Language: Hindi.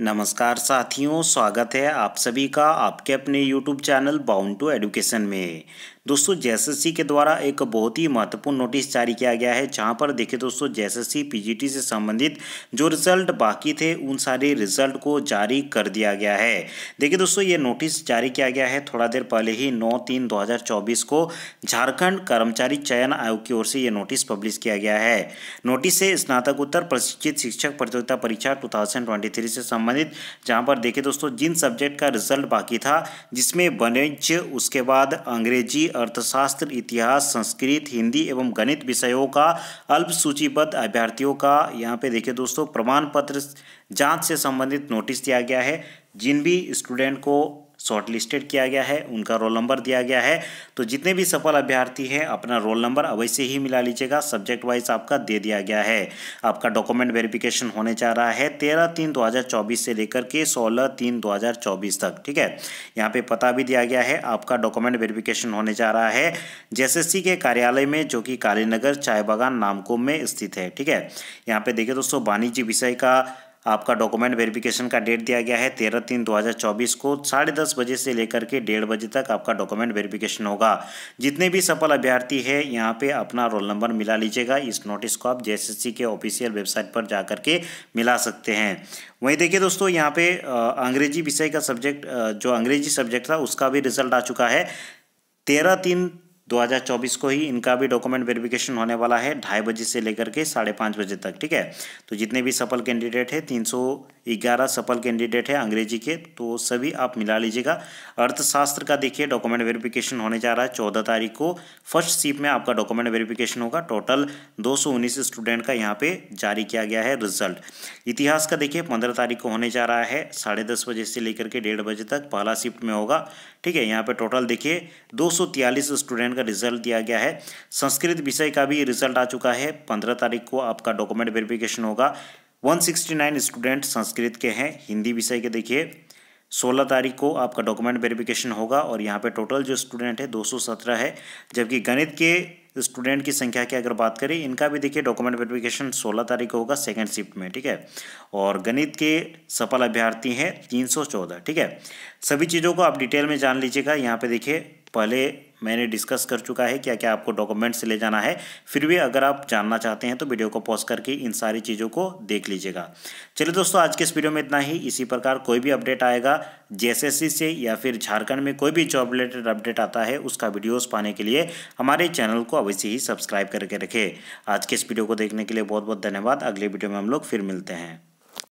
नमस्कार साथियों स्वागत है आप सभी का आपके अपने YouTube channel bound to education में दोस्तों जेएसएससी के द्वारा एक बहुत ही महत्वपूर्ण नोटिस जारी किया गया है जहां पर देखिए दोस्तों जेएसएससी पीजीटी से संबंधित जो रिजल्ट बाकी थे उन सारे रिजल्ट को जारी कर दिया गया है देखिए दोस्तों ये नोटिस जारी किया गया है थोड़ा देर पहले ही नौ तीन दो को झारखंड कर्मचारी चयन आयोग की ओर से ये नोटिस पब्लिश किया गया है नोटिस से स्नातकोत्तर प्रशिक्षित शिक्षक प्रतियोगिता परीक्षा टू से संबंधित जहां पर देखे दोस्तों जिन सब्जेक्ट का रिजल्ट बाकी था जिसमें वाणिज्य उसके बाद अंग्रेजी अर्थशास्त्र इतिहास संस्कृत हिंदी एवं गणित विषयों का अल्प सूचीबद्ध अभ्यर्थियों का यहाँ पे देखिए दोस्तों प्रमाण पत्र जांच से संबंधित नोटिस दिया गया है जिन भी स्टूडेंट को शॉर्टलिस्टेड किया गया है उनका रोल नंबर दिया गया है तो जितने भी सफल अभ्यर्थी हैं अपना रोल नंबर अवश्य ही मिला लीजिएगा सब्जेक्ट वाइज आपका दे दिया गया है आपका डॉक्यूमेंट वेरिफिकेशन होने जा रहा है तेरह तीन दो हज़ार चौबीस से लेकर के सोलह तीन दो हज़ार चौबीस तक ठीक है यहाँ पे पता भी दिया गया है आपका डॉक्यूमेंट वेरिफिकेशन होने जा रहा है सी के कार्यालय में जो कि कालीनगर चाय बागान नामकुम में स्थित है ठीक है यहाँ पे देखिए दोस्तों वाणिज्य विषय का आपका डॉक्यूमेंट वेरिफिकेशन का डेट दिया गया है तेरह तीन दो हज़ार चौबीस को साढ़े दस बजे से लेकर के डेढ़ बजे तक आपका डॉक्यूमेंट वेरिफिकेशन होगा जितने भी सफल अभ्यर्थी है यहाँ पे अपना रोल नंबर मिला लीजिएगा इस नोटिस को आप जेएसएससी के ऑफिशियल वेबसाइट पर जा के मिला सकते हैं वहीं देखिए दोस्तों यहाँ पे अंग्रेजी विषय का सब्जेक्ट जो अंग्रेजी सब्जेक्ट था उसका भी रिजल्ट आ चुका है तेरह तीन 2024 को ही इनका भी डॉक्यूमेंट वेरिफिकेशन होने वाला है ढाई बजे से लेकर के साढ़े पाँच बजे तक ठीक है तो जितने भी सफल कैंडिडेट है तीन ग्यारह सफल कैंडिडेट है अंग्रेजी के तो सभी आप मिला लीजिएगा अर्थशास्त्र का देखिए डॉक्यूमेंट वेरिफिकेशन होने जा रहा है चौदह तारीख को फर्स्ट सीप में आपका डॉक्यूमेंट वेरिफिकेशन होगा टोटल दो स्टूडेंट का यहाँ पे जारी किया गया है रिजल्ट इतिहास का देखिए पंद्रह तारीख को होने जा रहा है साढ़े दस बजे से लेकर के डेढ़ बजे तक पहला शिफ्ट में होगा ठीक है यहाँ पे टोटल देखिए दो स्टूडेंट का रिजल्ट दिया गया है संस्कृत विषय का भी रिजल्ट आ चुका है पंद्रह तारीख को आपका डॉक्यूमेंट वेरिफिकेशन होगा 169 स्टूडेंट संस्कृत के हैं हिंदी विषय के देखिए 16 तारीख को आपका डॉक्यूमेंट वेरिफिकेशन होगा और यहाँ पे टोटल जो स्टूडेंट है 217 है जबकि गणित के स्टूडेंट की संख्या की अगर बात करें इनका भी देखिए डॉक्यूमेंट वेरिफिकेशन 16 तारीख को होगा सेकंड शिफ्ट में ठीक है और गणित के सफल अभ्यर्थी हैं 314 ठीक है सभी चीज़ों को आप डिटेल में जान लीजिएगा यहाँ पे देखिए पहले मैंने डिस्कस कर चुका है क्या क्या आपको डॉक्यूमेंट्स ले जाना है फिर भी अगर आप जानना चाहते हैं तो वीडियो को पॉज करके इन सारी चीज़ों को देख लीजिएगा चलिए दोस्तों आज के इस वीडियो में इतना ही इसी प्रकार कोई भी अपडेट आएगा जेएसएससी से या फिर झारखंड में कोई भी जॉब रिलेटेड अपडेट आता है उसका वीडियोज़ पाने के लिए हमारे चैनल को अवश्य ही सब्सक्राइब करके रखें आज के इस वीडियो को देखने के लिए बहुत बहुत धन्यवाद अगले वीडियो में हम लोग फिर मिलते हैं